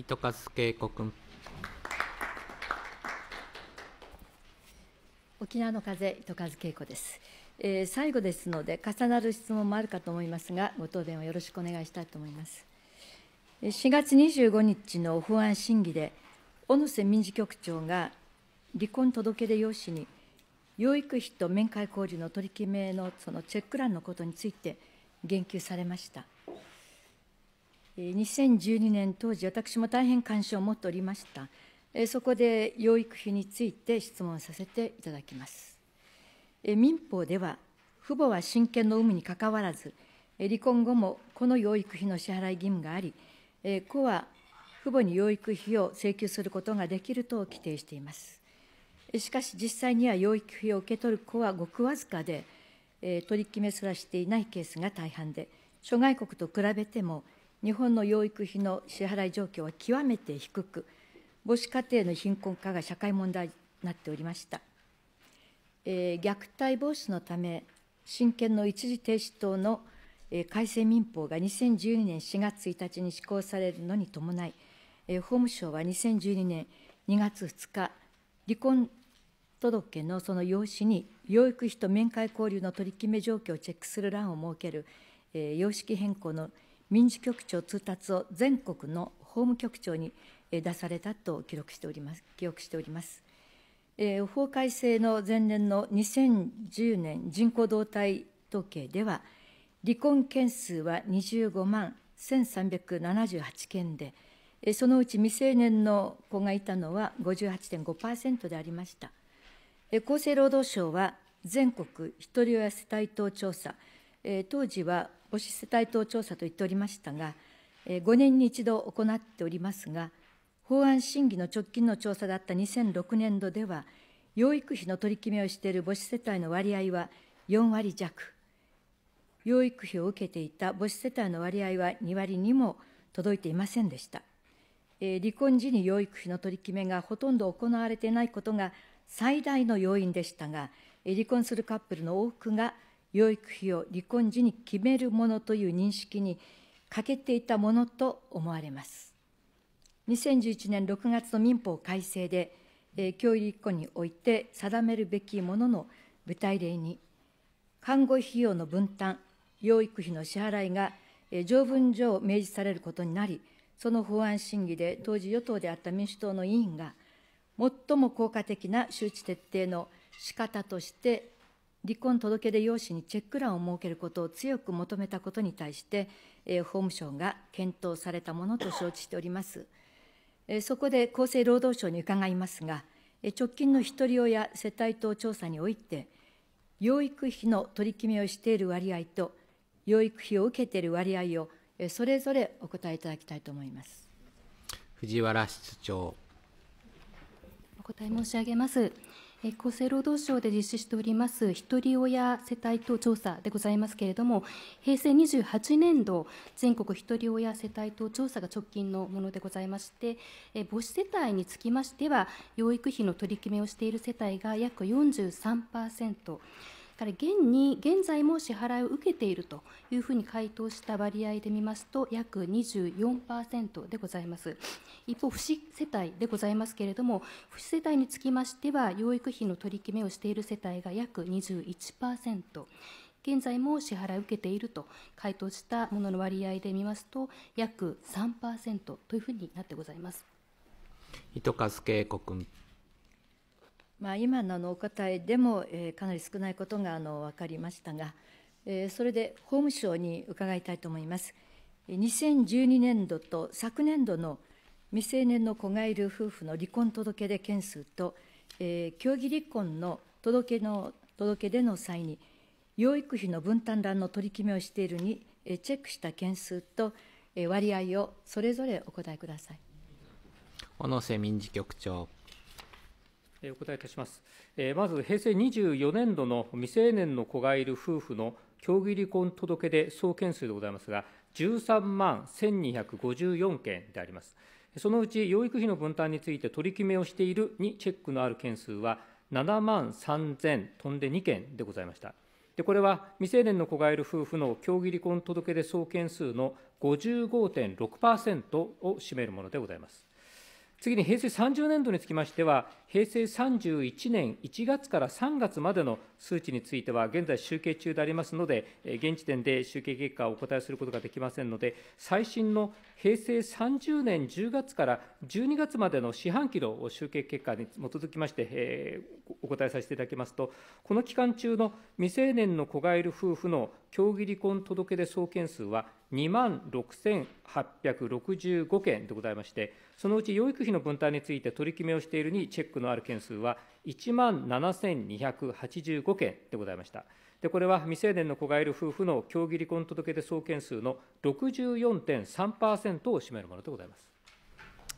糸数恵子君。沖縄の風糸数恵子です、えー、最後ですので重なる質問もあるかと思いますがご答弁をよろしくお願いしたいと思います4月25日の法案審議で小野瀬民事局長が離婚届出用紙に養育費と面会交流の取り決めのそのチェック欄のことについて言及されました。2012年当時私も大変関心を持っておりましたそこで養育費について質問させていただきます民法では父母は親権の有無にかかわらず離婚後もこの養育費の支払い義務があり子は父母に養育費を請求することができると規定していますしかし実際には養育費を受け取る子はごくわずかで取り決めすらしていないケースが大半で諸外国と比べても日本の養育費の支払い状況は極めて低く、母子家庭の貧困化が社会問題になっておりました。えー、虐待防止のため、親権の一時停止等の、えー、改正民法が2012年4月1日に施行されるのに伴い、えー、法務省は2012年2月2日、離婚届のその用紙に、養育費と面会交流の取り決め状況をチェックする欄を設ける、えー、様式変更の民事局長通達を全国の法務局長に出されたと記録しております。記憶しておりますえー、法改正の前年の2010年人口動態統計では、離婚件数は25万1378件で、そのうち未成年の子がいたのは58.5%でありました。厚生労働省は全国ひとり親世帯等調査、当時は母子世帯等調査と言っておりましたが、5年に一度行っておりますが、法案審議の直近の調査だった2006年度では、養育費の取り決めをしている母子世帯の割合は4割弱、養育費を受けていた母子世帯の割合は2割にも届いていませんでした。え離婚時に養育費の取り決めがほとんど行われていないことが最大の要因でしたが、離婚するカップルの多くが養育費を離婚時に決めるものという認識に欠けていたものと思われます。2011年6月の民法改正で、えー、教育離婚において定めるべきものの具体例に、看護費用の分担、養育費の支払いが、えー、条文上明示されることになり、その法案審議で当時与党であった民主党の委員が、最も効果的な周知徹底の仕方として離婚届出用紙にチェック欄を設けることを強く求めたことに対して、えー、法務省が検討されたものと承知しております。えー、そこで厚生労働省に伺いますが、えー、直近のひとり親世帯等調査において、養育費の取り決めをしている割合と、養育費を受けている割合を、えー、それぞれお答えいただきたいと思います。藤原室長お答え申し上げます。厚生労働省で実施しておりますひとり親世帯等調査でございますけれども、平成28年度、全国ひとり親世帯等調査が直近のものでございまして、母子世帯につきましては、養育費の取り決めをしている世帯が約43%。から現に現在も支払いを受けているというふうに回答した割合で見ますと約24%でございます一方不死世帯でございますけれども不死世帯につきましては養育費の取り決めをしている世帯が約21%現在も支払いを受けていると回答したものの割合で見ますと約3%というふうになってございます糸数渓谷君まあ、今ののお答えでも、えー、かなり少ないことがあの分かりましたが、えー、それで法務省に伺いたいと思います。2012年度と昨年度の未成年の子がいる夫婦の離婚届出件数と、えー、協議離婚の届けの届け出の際に、養育費の分担欄の取り決めをしているに、えー、チェックした件数と、えー、割合をそれぞれお答えください。小野瀬民事局長。お答えいたします。まず、平成24年度の未成年の子がいる夫婦の協議離婚届出総件数でございますが、13万1254件であります。そのうち養育費の分担について取り決めをしているにチェックのある件数は、7万3000飛んで2件でございました。でこれは未成年の子がいる夫婦の協議離婚届出総件数の55.6%を占めるものでございます。次に平成30年度につきましては、平成31年1月から3月までの数値については、現在集計中でありますので、現時点で集計結果をお答えすることができませんので、最新の平成30年10月から12月までの四半期の集計結果に基づきまして、お答えさせていただきますと、この期間中の未成年の子がいる夫婦の協議離婚届出送件数は2万6865件でございまして、そのうち養育費の分担について取り決めをしているにチェックのある件数は1万7285件でございました。でこれは未成年の子がいる夫婦の協議離婚届出送件数の64.3%を占めるものでございます。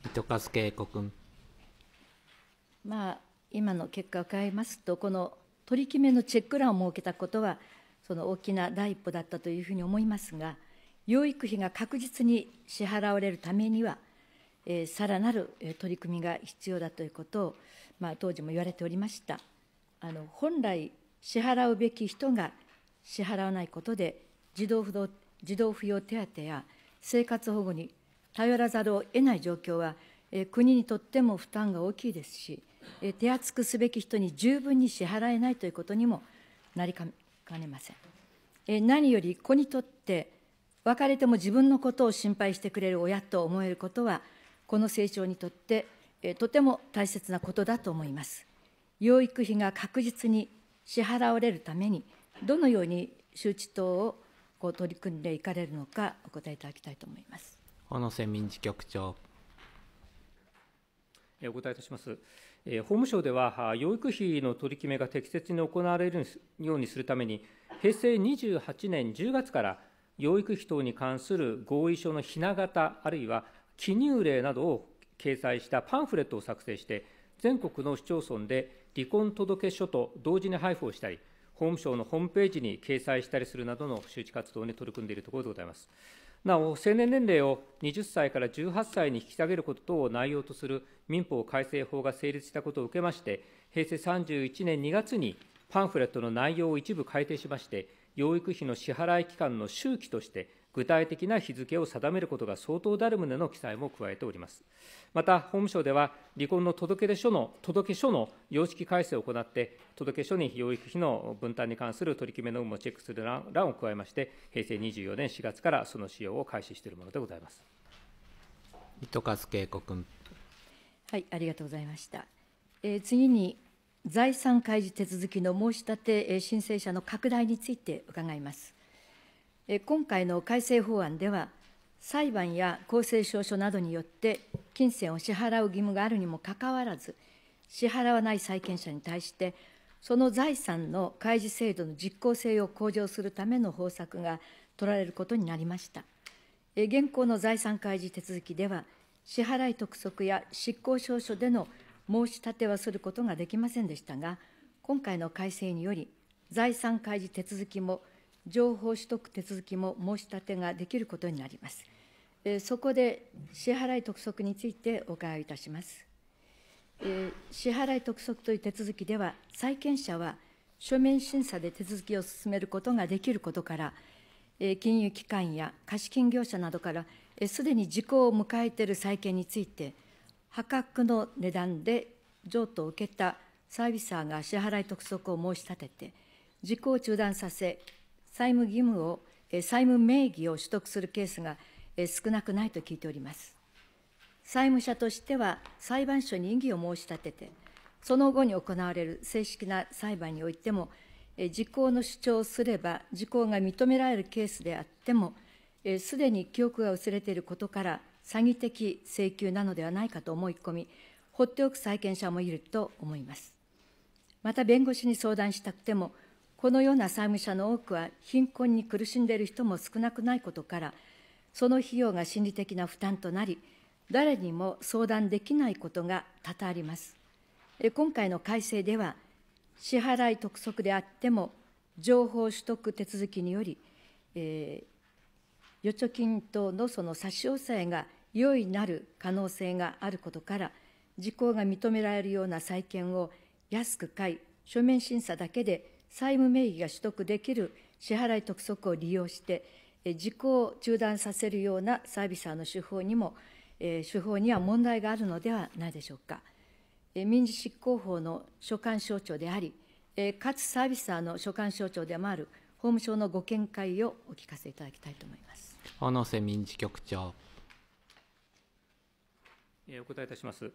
糸数恵子君まあ今の結果を変えますとこの取り決めのチェック欄を設けたことはその大きな第一歩だったというふうに思いますが養育費が確実に支払われるためにはえー、さらなる取り組みが必要だということを、まあ、当時も言われておりましたあの本来支払うべき人が支払わないことで児童不児童扶養手当や生活保護に頼らざるを得ない状況は、えー、国にとっても負担が大きいですし手厚くすべき人に十分に支払えないということにもなりかねません。何より子にとって別れても自分のことを心配してくれる親と思えることはこの成長にとってとても大切なことだと思います。養育費が確実に支払われるためにどのように周知等をこう取り組んでいかれるのかお答えいただきたいと思います。小野瀬民事局長お答えいたします。法務省では、養育費の取り決めが適切に行われるようにするために、平成28年10月から、養育費等に関する合意書のひな形、あるいは記入例などを掲載したパンフレットを作成して、全国の市町村で離婚届書と同時に配布をしたり、法務省のホームページに掲載したりするなどの周知活動に取り組んでいるところでございます。なお、成年年齢を20歳から18歳に引き下げること等を内容とする民法改正法が成立したことを受けまして、平成31年2月にパンフレットの内容を一部改定しまして、養育費の支払い期間の周期として、具体的な日付を定めることが相当である旨の記載も加えております。また、法務省では、離婚の届出書の届書の様式改正を行って、届け書に養育費の分担に関する取り決めの有無をチェックする欄を加えまして、平成24年4月からその使用を開始しているものでございます。糸数恵子君。はい、ありがとうございました。えー、次に財産開示手続きの申し立て、え申請者の拡大について伺います。今回の改正法案では、裁判や公正証書などによって金銭を支払う義務があるにもかかわらず、支払わない債権者に対して、その財産の開示制度の実効性を向上するための方策が取られることになりました。現行の財産開示手続きでは、支払い督促や執行証書での申し立てはすることができませんでしたが、今回の改正により、財産開示手続きも情報取得手続きも申し立てができることになります。そこで支払い督促についてお伺いいたします。支払い督促という手続きでは、債権者は書面審査で手続きを進めることができることから、金融機関や貸金業者などからすでに時効を迎えている債権について、破格の値段で譲渡を受けたサービサーが支払い督促を申し立てて、時効を中断させ、債務義務を、債務名義を取得するケースが少なくないと聞いております。債務者としては、裁判所に異議を申し立てて、その後に行われる正式な裁判においても、時効の主張をすれば、時効が認められるケースであっても、すでに記憶が薄れていることから、詐欺的請求なのではないかと思い込み、放っておく債権者もいると思います。また、弁護士に相談したくても、このような債務者の多くは貧困に苦しんでいる人も少なくないことから、その費用が心理的な負担となり、誰にも相談できないことが多々あります。今回の改正では、支払い督促であっても、情報取得手続きにより、えー、預貯金等のその差し押さえが容易になる可能性があることから、時効が認められるような債権を安く買い、書面審査だけで債務名義が取得できる支払い督促を利用して、時効を中断させるようなサービサーの手法にも、手法には問題があるのではないでしょうか。民事執行法の所管省庁であり、かつサービサーの所管省庁でもある法務省のご見解をお聞かせいただきたいと思います。小野瀬民事局長。お答えいたします。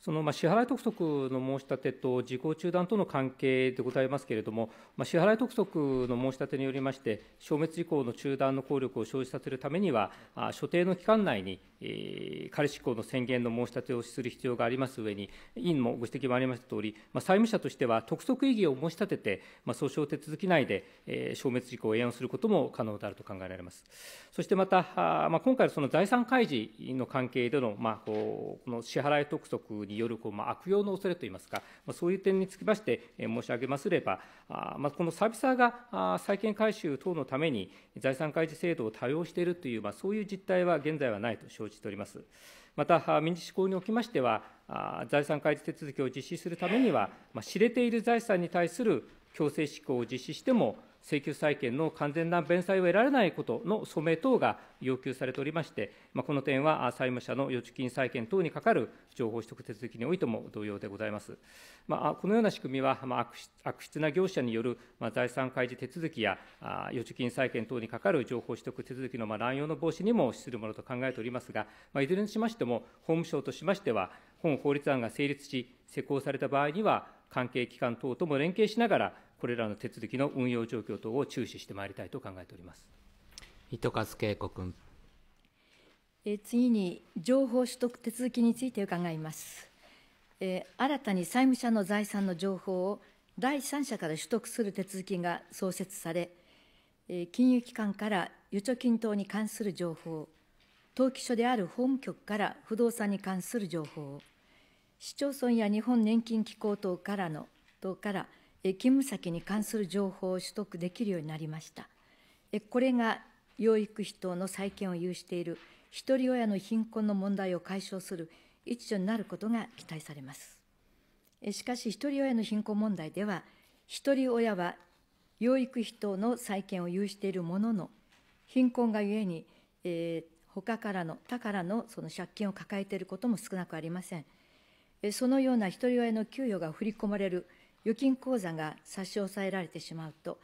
そのまあ支払い督促の申し立てと事項中断との関係でございますけれども、まあ、支払い督促の申し立てによりまして、消滅事項の中断の効力を生じさせるためには、あ所定の期間内に、えー、仮執行の宣言の申し立てをする必要があります上に、委員もご指摘もありましたとおり、まあ、債務者としては督促異議を申し立てて、まあ、訴訟手続き内で、えー、消滅事項を延案することも可能であると考えられます。そしてまた、あまあ、今回のその財産開示の関係での、まあ、こうこの支払い督促によるこう、まあ、悪用の恐れといいますか、まあ、そういう点につきまして、え申し上げますれば、あまあ、このサービサーが債権回収等のために財産開示制度を多用しているという、まあ、そういう実態は現在はないと承知しております。また、民事施行におきましては、財産開示手続きを実施するためには、まあ、知れている財産に対する強制執行を実施しても、請求債権の完全な弁済を得られないことの署名等が要求されておりまして、まあ、この点は債務者の預貯金債権等にかかる情報取得手続きにおいても同様でございます。まあ、このような仕組みは、まあ、悪質な業者による、まあ、財産開示手続きや預貯金債権等にかかる情報取得手続きの、まあ、乱用の防止にも資するものと考えておりますが、まあ、いずれにしましても、法務省としましては、本法律案が成立し、施行された場合には、関係機関等とも連携しながら、これらの手続きの運用状況等を注視してまいりたいと考えております糸数恵子君。え次に、情報取得手続きについて伺います。え新たに債務者の財産の情報を第三者から取得する手続きが創設され、え金融機関から預貯金等に関する情報、登記所である法務局から不動産に関する情報、市町村や日本年金機構等からの、等から、勤務先に関する情報を取得できるようになりました。これが養育費等の再建を有している一人親の貧困の問題を解消する一助になることが期待されます。しかし、一人親の貧困問題では、一人親は養育費等の再建を有しているものの、貧困がゆえに、えー、他からの、他からのその借金を抱えていることも少なくありません。そのような一人親の給与が振り込まれる預金口座が差し押さえられてしまうと、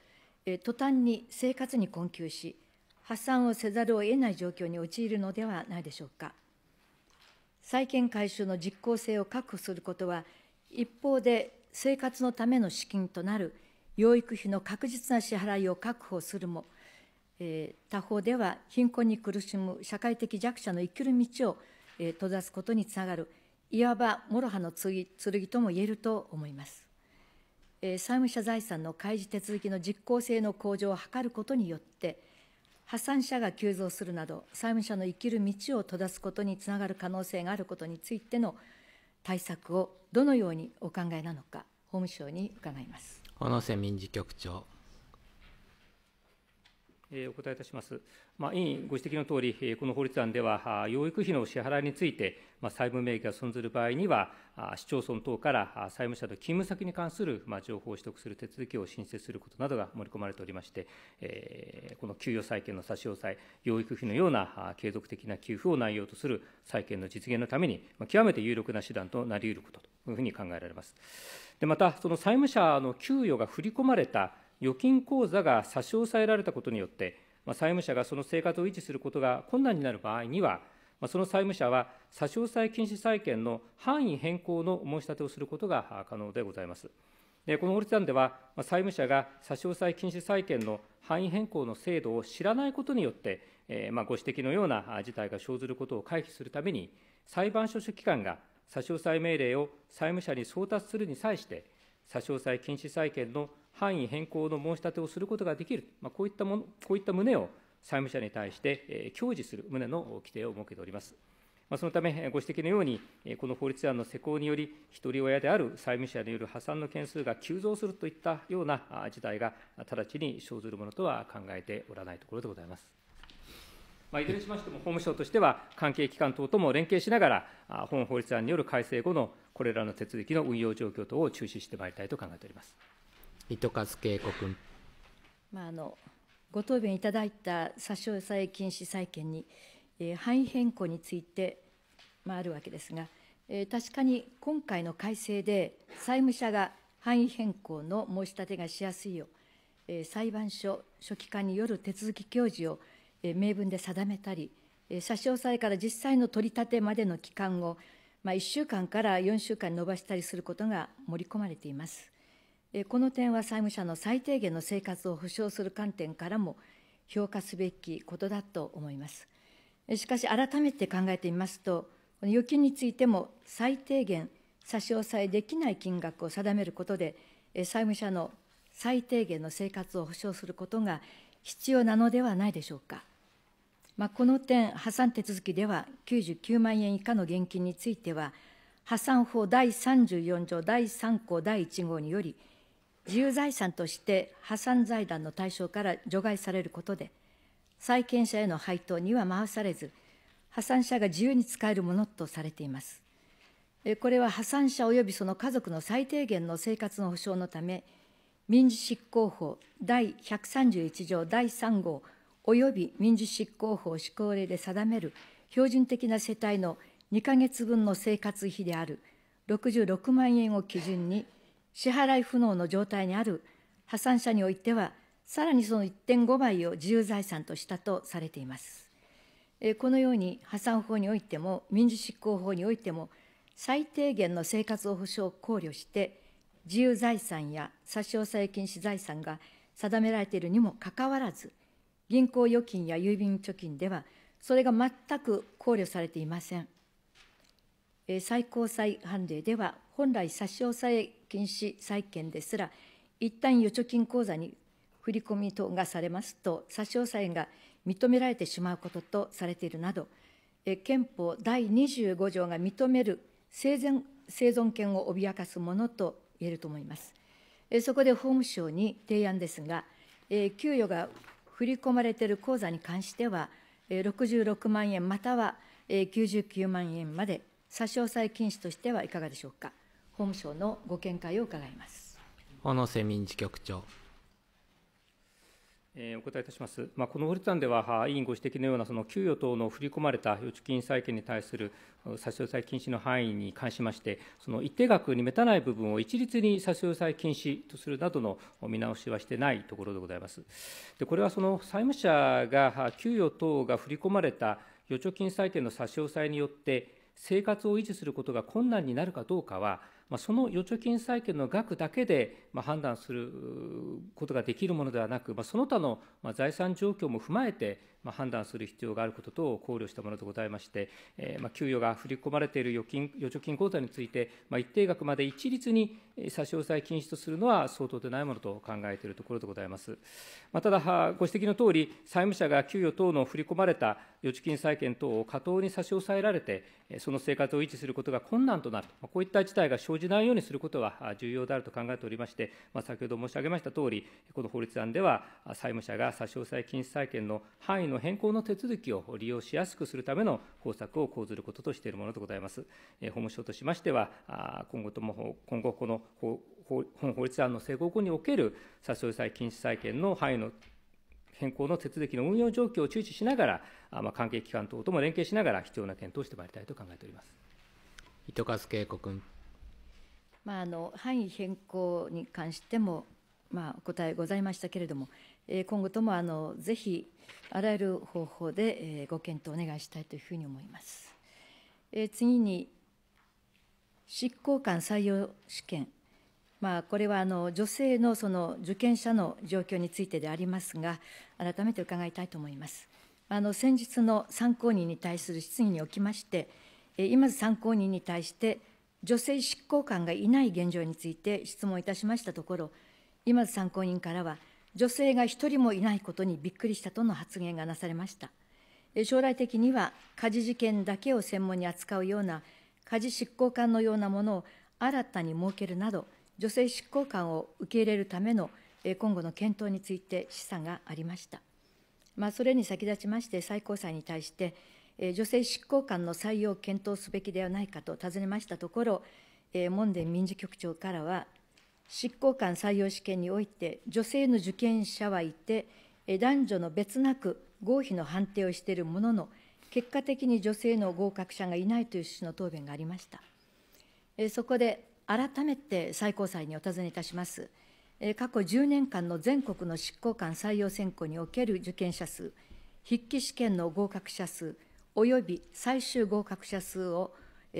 え途端に生活に困窮し、破産をせざるを得ない状況に陥るのではないでしょうか。債権回収の実効性を確保することは、一方で生活のための資金となる養育費の確実な支払いを確保するも、えー、他方では貧困に苦しむ社会的弱者の生きる道を、えー、閉ざすことにつながる、いわば諸刃の剣とも言えると思います。債務者財産の開示手続きの実効性の向上を図ることによって、破産者が急増するなど、債務者の生きる道を閉ざすことにつながる可能性があることについての対策をどのようにお考えなのか、法務省に伺います小野瀬民事局長。お答えいたします。まあ、委員ご指摘のとおり、この法律案では、養育費の支払いについて、まあ、債務名義が存ずる場合には、市町村等から債務者の勤務先に関する、まあ、情報を取得する手続きを申請することなどが盛り込まれておりまして、えー、この給与債権の差し押さえ、養育費のような継続的な給付を内容とする債権の実現のために、まあ、極めて有力な手段となりうることというふうに考えられます。でまた、その債務者の給与が振り込まれた預金口座が差し押さえられたことによって、まあ、債務者がその生活を維持することが困難になる場合には、まあ、その債務者は差し押さえ禁止債権の範囲変更の申し立てをすることが可能でございます。でこの法律案では、まあ、債務者が差し押さえ禁止債権の範囲変更の制度を知らないことによって、えー、まあ、ご指摘のような事態が生ずることを回避するために、裁判所主機関が差し押さえ命令を債務者に送達するに際して、差し押さえ禁止債権の範囲変更の申し立てをすることができる、まあ、こういったものこういった旨を債務者に対して、え享受する旨の規定を設けております。まあ、そのため、ご指摘のように、この法律案の施行により、ひとり親である債務者による破産の件数が急増するといったような事態が直ちに生ずるものとは考えておらないところでございます。まあ、いずれにしましても、法務省としては、関係機関等とも連携しながら、本法律案による改正後のこれらの手続きの運用状況等を注視してまいりたいと考えております。糸数恵子君。まあ、あのご答弁いただいた差し押さえ禁止債権に、えー、範囲変更について、まあ、あるわけですが、えー、確かに今回の改正で債務者が範囲変更の申し立てがしやすいよう、えー、裁判所書記官による手続き教示を、えー、明文で定めたり、えー、差し押さえから実際の取り立てまでの期間を、まあ、1週間から4週間延ばしたりすることが盛り込まれています。この点は債務者の最低限の生活を保障する観点からも評価すべきことだと思います。しかし、改めて考えてみますと、この預金についても最低限差し押さえできない金額を定めることで、債務者の最低限の生活を保障することが必要なのではないでしょうか。まあ、この点、破産手続きでは99万円以下の現金については、破産法第34条第3項第1号により、自由財産として破産財団の対象から除外されることで、債権者への配当には回されず、破産者が自由に使えるものとされています。これは破産者及びその家族の最低限の生活の保障のため、民事執行法第131条第3号及び民事執行法施行令で定める標準的な世帯の2ヶ月分の生活費である66万円を基準に、支払い不能の状態にある破産者においては、さらにその1.5倍を自由財産としたとされています。このように破産法においても、民事執行法においても、最低限の生活保障を考慮して、自由財産や差し押さえ禁止財産が定められているにもかかわらず、銀行預金や郵便貯金では、それが全く考慮されていません。最高裁判例では、本来差し押さえ禁止債権ですら、一旦預貯金口座に振り込み等がされますと、差し押さえが認められてしまうこととされているなど、え憲法第25条が認める生前生存権を脅かすものと言えると思います。えそこで法務省に提案ですが、え給与が振り込まれている口座に関しては、え66万円または99万円まで差し押さえ禁止としてはいかがでしょうか。法務省のご見解を伺います小野瀬民事局長。えー、お答えいたします、まあ、この法律案では、委員ご指摘のようなその給与等の振り込まれた預貯金債権に対する差し押さえ禁止の範囲に関しまして、その一定額に満たない部分を一律に差し押さえ禁止とするなどの見直しはしてないところでございます。でこれはその債務者が給与等が振り込まれた預貯金債権の差し押さえによって、生活を維持することが困難になるかどうかは、まあ、その預貯金債権の額だけで、まあ、判断することができるものではなく、まあ、その他の財産状況も踏まえて、まあ、判断する必要があること等を考慮したものでございまして、えー、まあ、給与が振り込まれている預金預貯金口座について、まあ、一定額まで一律に差し押さえ禁止とするのは相当でないものと考えているところでございます。まあ、ただ、ご指摘のとおり、債務者が給与等の振り込まれた預貯金債権等を過当に差し押さえられて、その生活を維持することが困難となる、まあ、こういった事態が生じないようにすることは重要であると考えておりまして、まあ、先ほど申し上げましたとおり、この法律案では、債務者が差し押さえ禁止債権の範囲の変更の手続きを利用しやすくするための方策を講ずることとしているものでございます。え法務省としましては、今後とも、今後、この本法律案の施行後における差し押さえ禁止債権の範囲の変更の手続きの運用状況を注視しながら、あまあ、関係機関等とも連携しながら、必要な検討をしてまいりたいと考えております糸数恵子君。まあ、あの範囲変更に関しても、まあ、お答えございましたけれども、今後ともあのぜひあらゆる方法でご検討お願いしたいというふうに思います。次に、執行官採用試験、まあ、これはあの女性のその受験者の状況についてでありますが、改めて伺いたいと思います。あの先日の参考人に対する質疑におきまして、今津参考人に対して、女性執行官がいない現状について質問いたしましたところ、今津参考人からは、女性が一人もいないことにびっくりしたとの発言がなされました将来的には家事事件だけを専門に扱うような家事執行官のようなものを新たに設けるなど女性執行官を受け入れるための今後の検討について示唆がありました、まあ、それに先立ちまして最高裁に対して女性執行官の採用を検討すべきではないかと尋ねましたところ門田民事局長からは執行官採用試験において女性の受験者はいて男女の別なく合否の判定をしているものの結果的に女性の合格者がいないという趣旨の答弁がありましたそこで改めて最高裁にお尋ねいたします過去10年間の全国の執行官採用選考における受験者数筆記試験の合格者数および最終合格者数を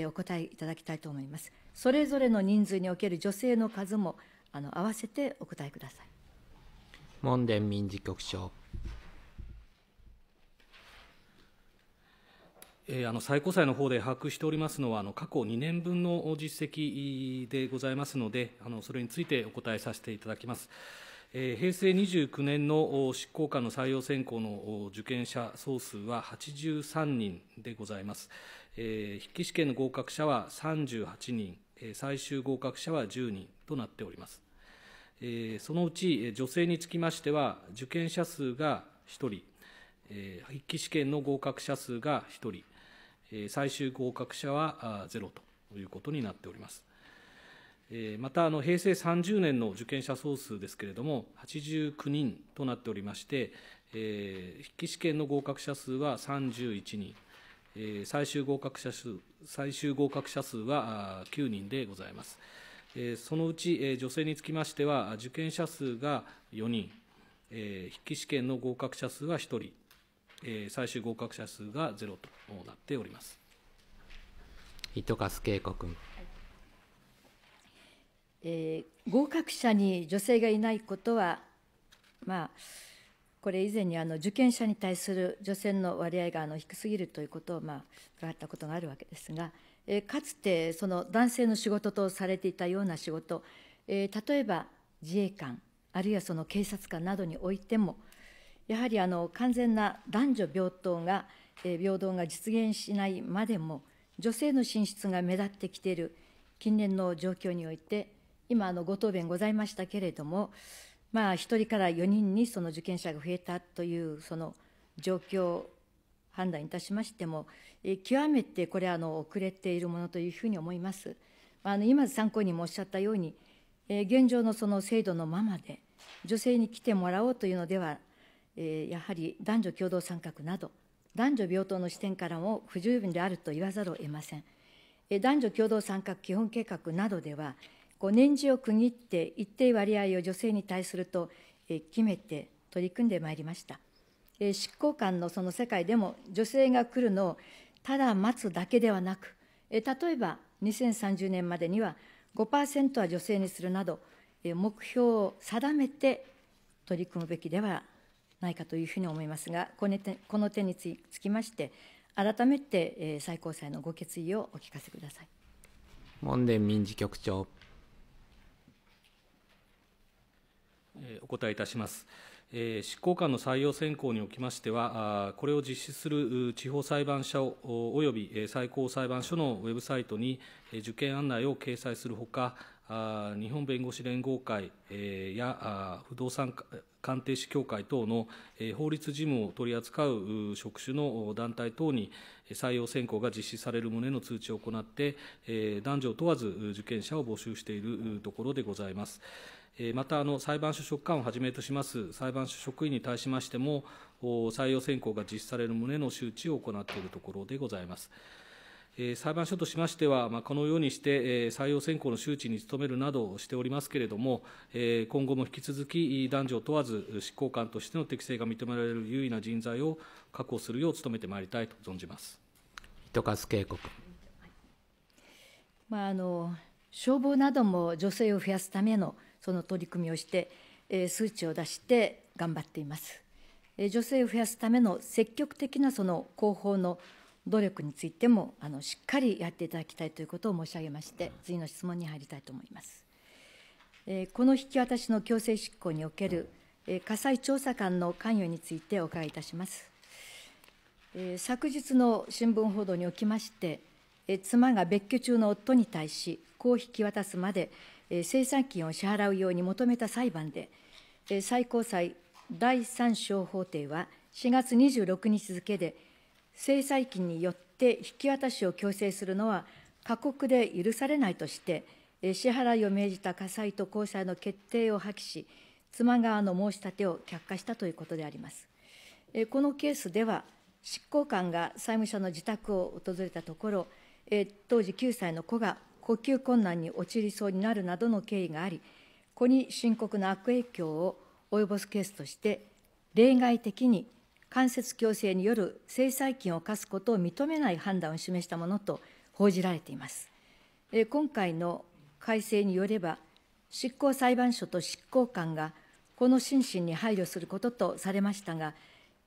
お答えいただきたいと思いますそれぞれの人数における女性の数もあの合わせてお答えください。門田民事局長。えー、あの最高裁の方で把握しておりますのは、あの過去2年分の実績でございますので、あのそれについてお答えさせていただきます。えー、平成29年の執行官の採用選考の受験者総数は83人でございます。えー、筆記試験の合格者は38人、えー、最終合格者は10人となっております。えー、そのうち女性につきましては、受験者数が1人、えー、筆記試験の合格者数が1人、えー、最終合格者はゼロということになっております。またあの平成30年の受験者総数ですけれども、89人となっておりまして、え筆記試験の合格者数は31人。最終合格者数最終合格者数は9人でございます。そのうち女性につきましては、受験者数が4人、筆記試験の合格者数は1人、最終合格者数がゼロとなっております。糸数恵子君、えー、合格者に女性がいないことは、まあ、これ以前にあの受験者に対する女性の割合があの低すぎるということを、まあ、伺ったことがあるわけですが、えー、かつてその男性の仕事とされていたような仕事、えー、例えば自衛官あるいはその警察官などにおいてもやはりあの完全な男女平等が、えー、平等が実現しないまでも女性の進出が目立ってきている近年の状況において今ご答弁ございましたけれども、まあ、1人から4人にその受験者が増えたというその状況判断いたしましても、え極めてこれあの、遅れているものというふうに思います。あの今、参考にもおっしゃったように、え現状のその制度のままで、女性に来てもらおうというのでは、えやはり男女共同参画など、男女平等の視点からも不十分であると言わざるを得ません。男女共同参画基本計画などでは、こう年次を区切って一定割合を女性に対すると、え決めて取り組んでまいりました、え執行官のその世界でも女性が来るのをただ待つだけではなく、え例えば2030年までには5%は女性にするなど、え目標を定めて取り組むべきではないかというふうに思いますがこの点につきまして改めて、え最高裁のご決意をお聞かせください。門田民事局長お答えいたします。執行官の採用選考におきましては、これを実施する地方裁判所および最高裁判所のウェブサイトに受験案内を掲載するほか、日本弁護士連合会や不動産鑑定士協会等の法律事務を取り扱う職種の団体等に採用選考が実施される旨の通知を行って、男女問わず受験者を募集しているところでございます。またあの裁判所職官をはじめとします裁判所職員に対しましても、採用選考が実施される旨の周知を行っているところでございます。裁判所としましては、まあ、このようにして、え採用選考の周知に努めるなどしておりますけれども、え今後も引き続き、男女問わず執行官としての適性が認められる優位な人材を確保するよう努めてまいりたいと存じます。糸数警告、まあ、あの消防なども女性を増やすためのその取り組みをして、えー、数値を出して頑張っています、えー、女性を増やすための積極的なその広報の努力についてもあのしっかりやっていただきたいということを申し上げまして次の質問に入りたいと思います、えー、この引き渡しの強制執行における、えー、火災調査官の関与についてお伺いいたしますえー、昨日の新聞報道におきまして、妻が別居中の夫に対し、子を引き渡すまで、清算金を支払うように求めた裁判で、最高裁第三小法廷は、4月26日付で、制裁金によって引き渡しを強制するのは、過酷で許されないとして、支払いを命じた火災と高際の決定を破棄し、妻側の申し立てを却下したということであります。このケースでは、執行官が債務者の自宅を訪れたところ、当時9歳の子が呼吸困難に陥りそうになるなどの経緯があり子に深刻な悪影響を及ぼすケースとして例外的に間接矯正による制裁金を課すことを認めない判断を示したものと報じられています。え今回の改正によれば執行裁判所と執行官がこの心身に配慮することとされましたが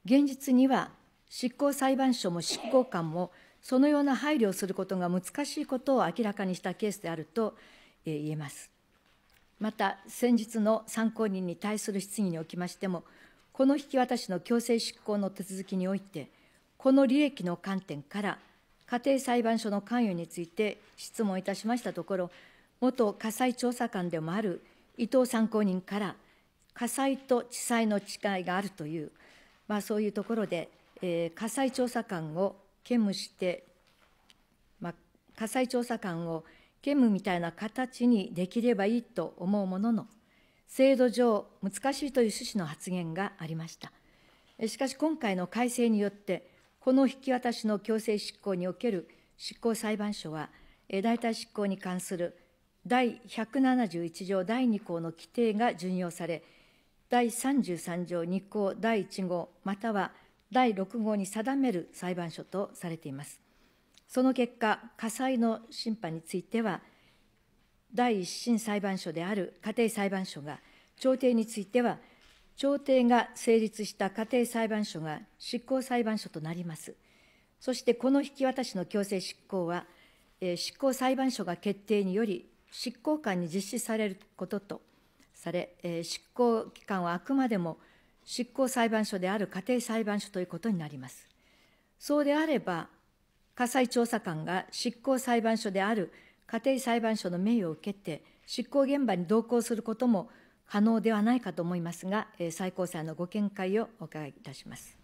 現実には執行裁判所も執行官もそのような配慮をすることが難しいことを明らかにしたケースであると言えます。また、先日の参考人に対する質疑におきましても、この引き渡しの強制執行の手続きにおいて、この利益の観点から、家庭裁判所の関与について質問いたしましたところ、元火災調査官でもある伊藤参考人から、火災と地裁の違いがあるという、まあ、そういうところで、えー、火災調査官を兼務して、まあ、火災調査官を兼務みたいな形にできればいいと思うものの、制度上、難しいという趣旨の発言がありました。しかし、今回の改正によって、この引き渡しの強制執行における執行裁判所は、代替執行に関する第171条第2項の規定が準用され、第33条2項第1号、または第6号に定める裁判所とされています。その結果、火災の審判については、第1審裁判所である家庭裁判所が、調停については、調停が成立した家庭裁判所が執行裁判所となります。そしてこの引き渡しの強制執行は、え執行裁判所が決定により、執行官に実施されることとされ、え執行機関はあくまでも執行裁判所である家庭裁判所ということになります。そうであれば、家裁調査官が執行裁判所である家庭裁判所の名誉を受けて、執行現場に同行することも可能ではないかと思いますが、最高裁のご見解をお伺いいたします。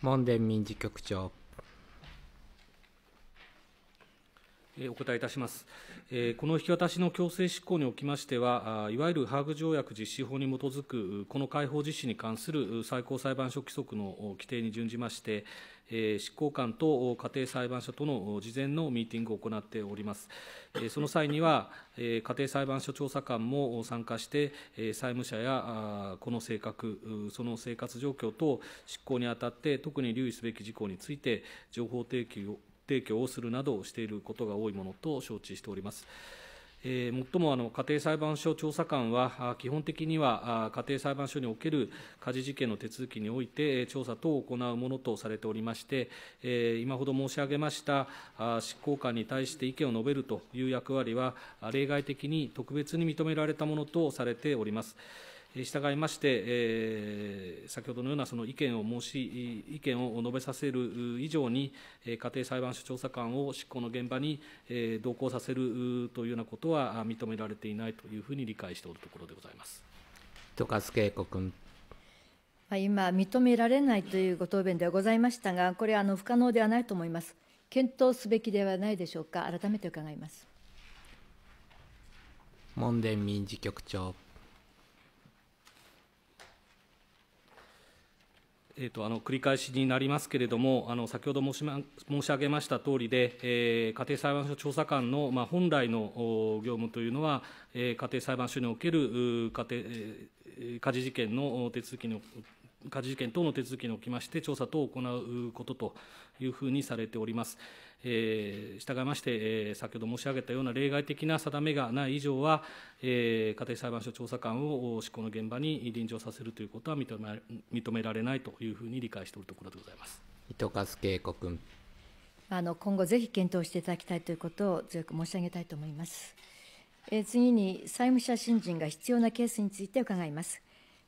門田民事局長。お答えいたします。この引き渡しの強制執行におきましては、いわゆるハーグ条約実施法に基づく、この解放実施に関する最高裁判所規則の規定に準じまして、執行官と家庭裁判所との事前のミーティングを行っております。その際には、家庭裁判所調査官も参加して、債務者やこの性格、その生活状況と執行にあたって、特に留意すべき事項について、情報提供提供をするなどをしていることが多いものと承知しております。えー、最もあの家庭裁判所調査官は、基本的には家庭裁判所における家事事件の手続きにおいて、調査等を行うものとされておりまして、え今ほど申し上げました執行官に対して意見を述べるという役割は、例外的に特別に認められたものとされております。従いまして、え先ほどのようなその意見を申し、意見を述べさせる以上に、家庭裁判所調査官を執行の現場に、え同行させるというようなことは認められていないというふうに理解しておるところでございます。戸勝恵子君。今、認められないというご答弁ではございましたが、これ、あの不可能ではないと思います。検討すべきではないでしょうか、改めて伺います。門前民事局長。えーと、あの繰り返しになりますけれども、あの先ほど申し,、ま、申し上げましたとおりで、えー、家庭裁判所調査官の、まあ、本来の業務というのは、えー、家庭裁判所における家庭、え家事事件の手続きの家事事件等の手続きにおきまして、調査等を行うことというふうにされております。えー、従いまして、えー、先ほど申し上げたような例外的な定めがない以上は、えー、家庭裁判所調査官を執行の現場に臨場させるということは認め認められないというふうに理解しておるところでございます伊藤和恵子君あの今後、ぜひ検討していただきたいということを強く申し上げたいと思います。えー、次に、債務者新人が必要なケースについて伺います。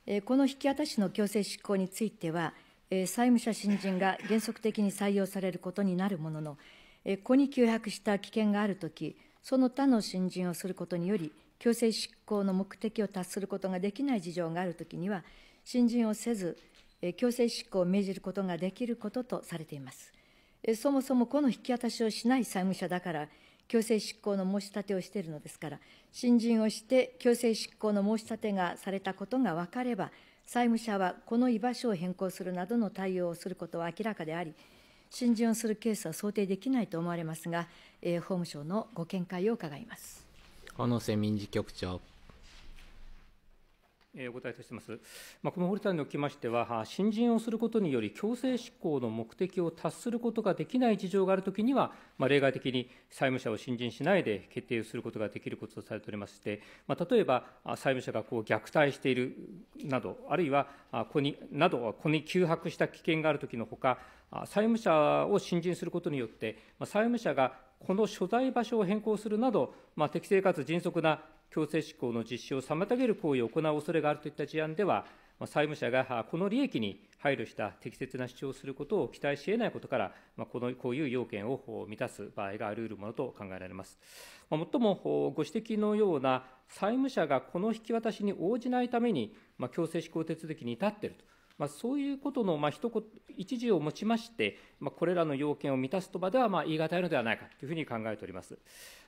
えー、この引き渡しの強制執行については、えー、債務者新人が原則的に採用されることになるものの、えー、子に急迫した危険があるとき、その他の新人をすることにより、強制執行の目的を達することができない事情があるときには、新人をせず、えー、強制執行を命じることができることとされています。えー、そもそも子の引き渡しをしない債務者だから、強制執行の申し立てをしているのですから、新人をして強制執行の申し立てがされたことが分かれば、債務者はこの居場所を変更するなどの対応をすることは明らかであり、新人をするケースは想定できないと思われますが、えー、法務省のご見解を伺います。小野瀬民事局長お答えとしてます、まあ、この法律案におきましては、新人をすることにより、強制執行の目的を達することができない事情があるときには、まあ、例外的に債務者を新人しないで決定することができることとされておりまして、まあ、例えば債務者がこう虐待しているなど、あるいは子になど子に窮迫した危険があるときのほか、債務者を新人することによって、債務者がこの所在場所を変更するなど、まあ、適正かつ迅速な強制執行の実施を妨げる行為を行う恐れがあるといった事案では、債務者がこの利益に配慮した適切な主張をすることを期待し得ないことから、このこういう要件を満たす場合がありるものと考えられます。もっともご指摘のような、債務者がこの引き渡しに応じないために、強制執行手続きに至っていると。まあ、そういうことの、まあ、一言一時をもちまして、まあ、これらの要件を満たすとまではまあ言い難いのではないかというふうに考えております。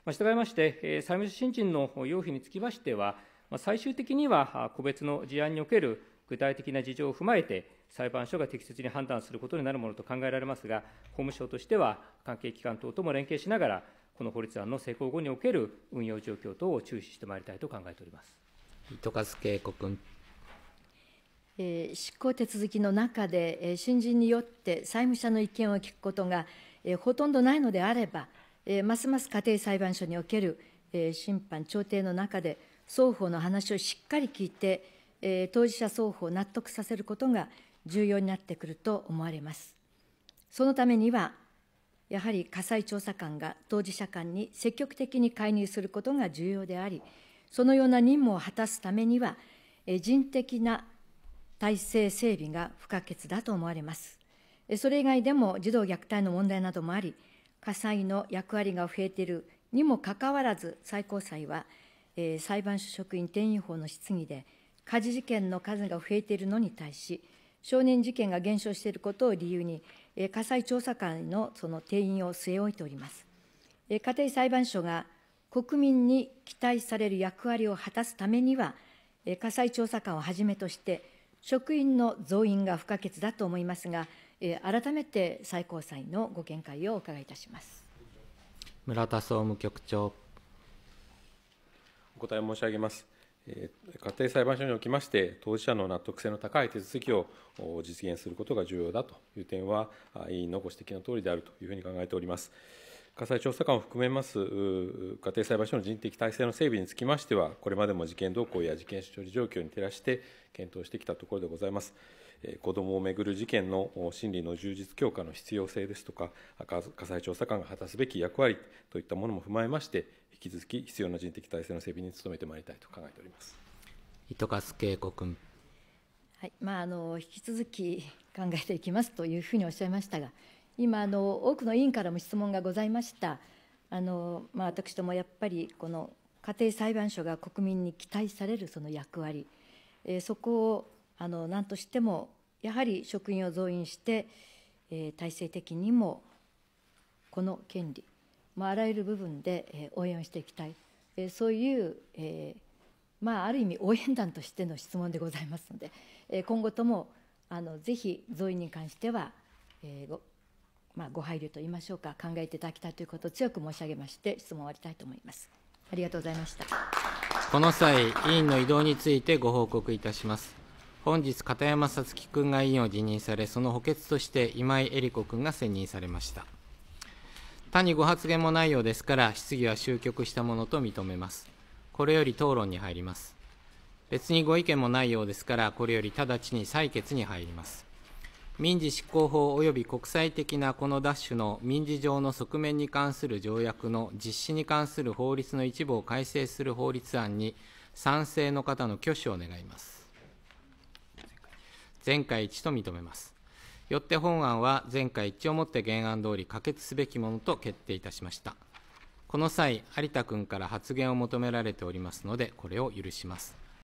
まあ、従いまして、えー、債務新人の要否につきましては、まあ、最終的には個別の事案における具体的な事情を踏まえて、裁判所が適切に判断することになるものと考えられますが、法務省としては、関係機関等とも連携しながら、この法律案の施行後における運用状況等を注視してまいりたいと考えております。糸数恵子君。執行手続きの中で、新人によって債務者の意見を聞くことがほとんどないのであれば、ますます家庭裁判所における審判、調停の中で、双方の話をしっかり聞いて、当事者双方を納得させることが重要になってくると思われます。そのためには、やはり火災調査官が当事者間に積極的に介入することが重要であり、そのような任務を果たすためには、人的な体制整備が不可欠だと思われます。それ以外でも児童虐待の問題などもあり、家裁の役割が増えているにもかかわらず、最高裁は、えー、裁判所職員転移法の質疑で、家事事件の数が増えているのに対し、少年事件が減少していることを理由に、えー、家調査会のその定員を据え置いております。えー、家庭裁判所が国民に期待される役割を果たすためには、えー、家調査官をはじめとして、職員の増員が不可欠だと思いますが、えー、改めて最高裁のご見解をお伺いいたします村田総務局長。お答え申し上げます。家庭裁判所におきまして、当事者の納得性の高い手続きを実現することが重要だという点は、委員のご指摘のとおりであるというふうに考えております。火災調査官を含めます家庭裁判所の人的体制の整備につきましては、これまでも事件動向や事件処理状況に照らして検討してきたところでございます。子どもをめぐる事件の審理の充実強化の必要性ですとか、火災調査官が果たすべき役割といったものも踏まえまして、引き続き必要な人的体制の整備に努めてまいりたいと考えております糸数恵子君。はいまあ、あの引き続き考えていきますというふうにおっしゃいましたが、今あの多くの委員からも質問がございましたあの、まあ、私どもやっぱりこの家庭裁判所が国民に期待されるその役割、えー、そこをあの何としてもやはり職員を増員して、えー、体制的にもこの権利、まあ、あらゆる部分で、えー、応援をしていきたい、えー、そういう、えーまあ、ある意味応援団としての質問でございますので、えー、今後ともあのぜひ増員に関しては、えー、ごまあ、ご配慮といいましょうか考えていただきたいということを強く申し上げまして質問を終わりたいと思いますありがとうございましたこの際委員の移動についてご報告いたします本日片山さつき君が委員を辞任されその補欠として今井絵理子君が選任されました他にご発言もないようですから質疑は終局したものと認めますこれより討論に入ります別にご意見もないようですからこれより直ちに採決に入ります民事執行法及び国際的なこのダッシュの民事上の側面に関する条約の実施に関する法律の一部を改正する法律案に賛成の方の挙手を願います。全会一致と認めます。よって本案は全会一致をもって原案通り可決すべきものと決定いたしました。この際、有田君から発言を求められておりますので、これを許します。